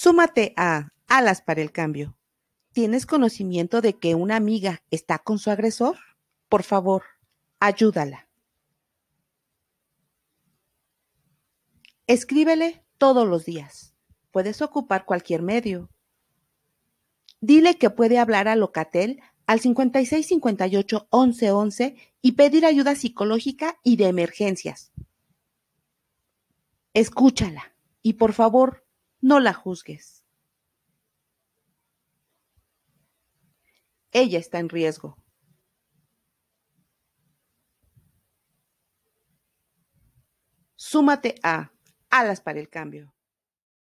Súmate a Alas para el Cambio. ¿Tienes conocimiento de que una amiga está con su agresor? Por favor, ayúdala. Escríbele todos los días. Puedes ocupar cualquier medio. Dile que puede hablar a Locatel al 5658-1111 y pedir ayuda psicológica y de emergencias. Escúchala y por favor, no la juzgues. Ella está en riesgo. Súmate a Alas para el Cambio.